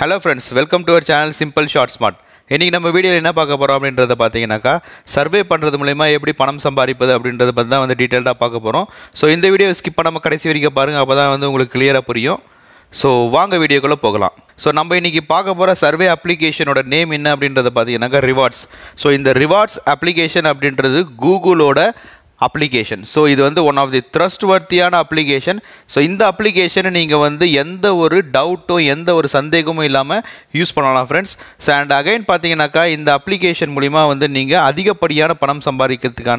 hello friends welcome to our channel simple short smart இன்றைக்கி நம்ம வீடியோவில் என்ன பார்க்க போகிறோம் அப்படின்றத பார்த்தீங்கன்னாக்கா சர்வே பண்ணுறது மூலிமா எப்படி பணம் சம்பாதிப்பது அப்படின்றத பற்றி தான் வந்து டீட்டெயில்டாக பார்க்க போகிறோம் ஸோ இந்த வீடியோ ஸ்கிப் பண்ணாமல் கடைசி வரைக்கும் பாருங்கள் அப்போ தான் வந்து உங்களுக்கு கிளியராக புரியும் ஸோ வாங்க வீடியோக்குள்ளே போகலாம் ஸோ நம்ம இன்றைக்கி பார்க்க போகிற சர்வே அப்ளிகேஷனோட நேம் என்ன அப்படின்றத பார்த்தீங்கன்னாக்கா ரிவார்ட்ஸ் ஸோ இந்த ரிவார்ட்ஸ் அப்ளிகேஷன் அப்படின்றது கூகுளோட அப்ளிகேஷன் ஸோ இது வந்து ஒன் ஆஃப் தி த்ரஸ்ட் வர்த்தியான அப்ளிகேஷன் ஸோ இந்த அப்ளிகேஷனை நீங்கள் வந்து எந்த ஒரு டவுட்டும் எந்த ஒரு சந்தேகமும் இல்லாமல் யூஸ் பண்ணலாம் ஃப்ரெண்ட்ஸ் ஸோ அண்ட் அகைன் பார்த்தீங்கன்னாக்கா இந்த அப்ளிகேஷன் மூலிமா வந்து நீங்கள் அதிகப்படியான பணம் சம்பாதிக்கிறதுக்கான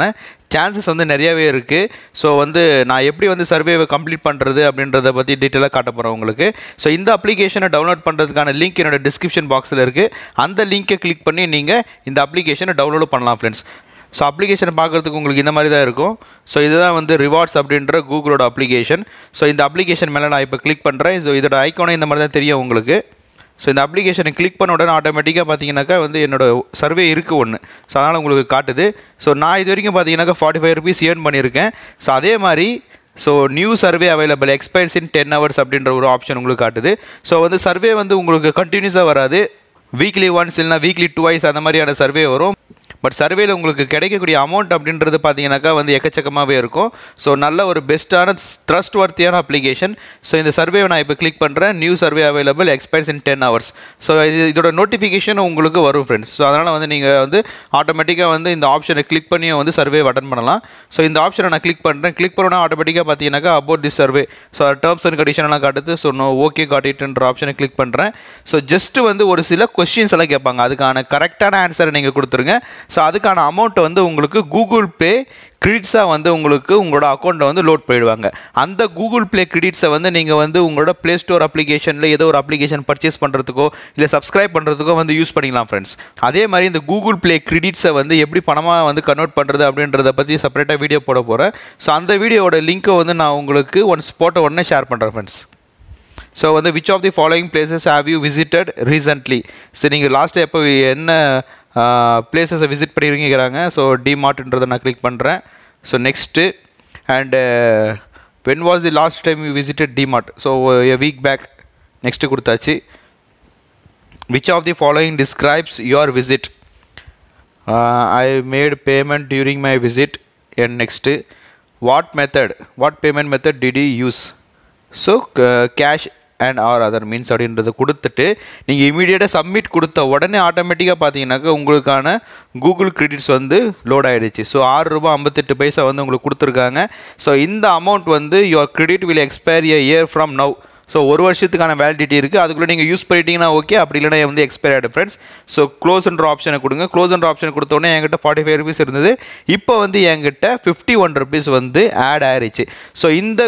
சான்சஸ் வந்து நிறையாவே இருக்குது ஸோ வந்து நான் எப்படி வந்து சர்வேவை கம்ப்ளீட் பண்ணுறது அப்படின்றத பற்றி டீட்டெயிலாக காட்ட போகிறேன் உங்களுக்கு ஸோ இந்த அப்ளிகேஷனை டவுன்லோட் பண்ணுறதுக்கான லிங்க் என்னோடய டிஸ்கிரிப்ஷன் பாக்ஸில் இருக்குது அந்த லிங்க்கை கிளிக் பண்ணி நீங்கள் இந்த அப்ளிகேஷனை டவுன்லோடு பண்ணலாம் ஃப்ரெண்ட்ஸ் ஸோ அப்ளிகேஷன் பார்க்குறதுக்கு உங்களுக்கு இந்த மாதிரி தான் இருக்கும் ஸோ இதுதான் வந்து ரிவார்ட்ஸ் அப்படின்ற கூகுளோட அப்ளிகேஷன் ஸோ இந்த அப்ளிகேஷன் மேலே நான் இப்போ கிளிக் பண்ணுறேன் ஸோ இதோட ஐக்கானே இந்த மாதிரி தான் தெரியும் உங்களுக்கு ஸோ இந்த அப்ளிகேஷனை கிளிக் பண்ண உடனே ஆட்டோமேட்டிக்காக பார்த்தீங்கன்னாக்கா வந்து என்னோடய சர்வே இருக்குது ஒன்று ஸோ அதனால் உங்களுக்கு காட்டுது ஸோ நான் இது வரைக்கும் பார்த்தீங்கன்னாக்கா ஃபார்ட்டி ஃபைவ் ருபீஸ் ஏர்ன் பண்ணியிருக்கேன் ஸோ அதே மாதிரி so new survey available expires in ten hours அப்படின்ற ஒரு ஆப்ஷன் உங்களுக்கு காட்டுது ஸோ வந்து சர்வே வந்து உங்களுக்கு கண்டினியூஸாக வராது வீக்லி ஒன்ஸ் இல்லைனா வீக்லி டூ வைஸ் அந்த மாதிரியான சர்வே வரும் பட் சர்வேல உங்களுக்கு கிடைக்கக்கூடிய அமௌண்ட் அப்படின்றது பார்த்தீங்கன்னாக்கா வந்து எக்கச்சக்கமாகவே இருக்கும் ஸோ நல்ல ஒரு பெஸ்ட்டான ட்ரஸ்ட் வர்த்தியான அப்ளிகேஷன் ஸோ இந்த சர்வே நான் இப்போ கிளிக் பண்ணுறேன் new survey available expires in ten hours so இது இதோட நோட்டிஃபிகேஷன் உங்களுக்கு வரும் ஃப்ரெண்ட்ஸ் ஸோ அதனால் வந்து நீங்கள் வந்து ஆட்டோமேட்டிக்காக வந்து இந்த ஆப்ஷனை கிளிக் பண்ணி வந்து சர்வே அட்டன் பண்ணலாம் ஸோ இந்த ஆப்ஷனை நான் கிளிக் பண்ணுறேன் கிளிக் பண்ணோன்னா ஆட்டோமேட்டிக்காக பார்த்தீங்கன்னாக்கா about the survey so terms and கண்டிஷன்லாம் காட்டுது ஸோ நோ ஓகே காட்டிட்டுன்ற ஆப்ஷனை கிளிக் பண்ணுறேன் ஸோ ஜஸ்ட்டு வந்து ஒரு சில கொஸ்டின்ஸ் எல்லாம் கேட்பாங்க அதுக்கான கரெக்டான ஆன்சரை நீங்கள் கொடுத்துருங்க ஸோ அதுக்கான அமௌண்ட்டை வந்து உங்களுக்கு கூகுள் பே கிரெடிட்ஸாக வந்து உங்களுக்கு உங்களோட அக்கௌண்ட்டை வந்து லோட் போயிடுவாங்க அந்த கூகுள் ப்ளே கிரெடிட்ஸை வந்து நீங்கள் வந்து உங்களோட ப்ளே ஸ்டோர் அப்ளிகேஷனில் ஏதோ ஒரு அப்ளிகேஷன் பர்ச்சேஸ் பண்ணுறதுக்கோ இல்லை சப்ஸ்கிரைப் பண்ணுறதுக்கோ வந்து யூஸ் பண்ணிக்கலாம் ஃப்ரெண்ட்ஸ் அதே மாதிரி இந்த கூகுள் ப்ளே கிரெடிட்ஸை வந்து எப்படி பணமாக வந்து கன்வெர்ட் பண்ணுறது அப்படின்றத பற்றி செப்பரேட்டாக வீடியோ போட போகிறேன் ஸோ அந்த வீடியோவோட லிங்க்கை வந்து நான் உங்களுக்கு ஒன்ஸ் போட்ட உடனே ஷேர் பண்ணுறேன் ஃப்ரெண்ட்ஸ் ஸோ வந்து which of the following places have you visited recently சரி நீங்கள் லாஸ்ட்டு எப்போ என்ன பிளேசஸை விசிட் பண்ணியிருக்கிறாங்க ஸோ டிமார்ட்ன்றதை நான் கிளிக் பண்ணுறேன் so next and when was the last time you visited DMart so a week back next கொடுத்தாச்சு which of the following describes your visit I made payment during my visit என் next what method what payment method did use so cash and or other means அப்படின்றத கொடுத்துட்டு நீங்கள் இமீடியேட்டாக submit கொடுத்த உடனே ஆட்டோமேட்டிக்காக பார்த்தீங்கன்னாக்கா உங்களுக்கான கூகுள் கிரெடிட்ஸ் வந்து லோட் ஆகிடுச்சு ஸோ ஆறு ரூபா ஐம்பத்தெட்டு பைசா வந்து உங்களுக்கு கொடுத்துருக்காங்க ஸோ இந்த அமௌண்ட் வந்து your credit will expire year from now so ஒரு வருஷத்துக்கான வேலிடிட்டி இருக்குது அதுக்குள்ளே நீங்கள் யூஸ் பண்ணிட்டீங்கன்னா ஓகே அப்படி இல்லைனா வந்து எக்ஸ்பைர் ஆகிடும் ஃப்ரெண்ட்ஸ் ஸோ க்ளோஸ் க்ளோஸ்ன்ற ஆப்ஷனை கொடுங்க அண்ட் ஆப்ஷன் கொடுத்தோடனே என்கிட்ட ஃபார்ட்டி ஃபைவ் ருபீஸ் இருந்தது இப்போ வந்து என்கிட்ட ஃபிஃப்டி ஒன் ருபீஸ் வந்து ஆட் ஆயிடுச்சு ஸோ இந்த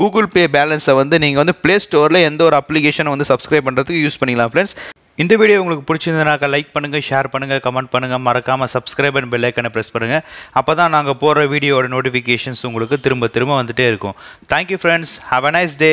கூகுள் பே பேலன்ஸை வந்து நீங்கள் வந்து ப்ளே ஸ்டோரில் எந்த ஒரு அப்ளிகேஷனை வந்து சப்ஸ்கிரைப் பண்ணுறதுக்கு யூஸ் பண்ணிக்கலாம் ஃப்ரெண்ட்ஸ் இந்த வீடியோ உங்களுக்கு பிடிச்சிருந்தனாக்க லைக் பண்ணுங்கள் ஷேர் பண்ணுங்கள் கமெண்ட் பண்ணுங்கள் மறக்காமல் சப்ஸ்கிரைப் அண்ட் பெல்லைக்கனை ப்ரெஸ் பண்ணுங்கள் அப்போ தான் நாங்கள் போகிற வீடியோட நோட்டிஃபிகேஷன்ஸ் உங்களுக்கு திரும்ப திரும்ப வந்துகிட்டே இருக்கும் thank you friends have a nice day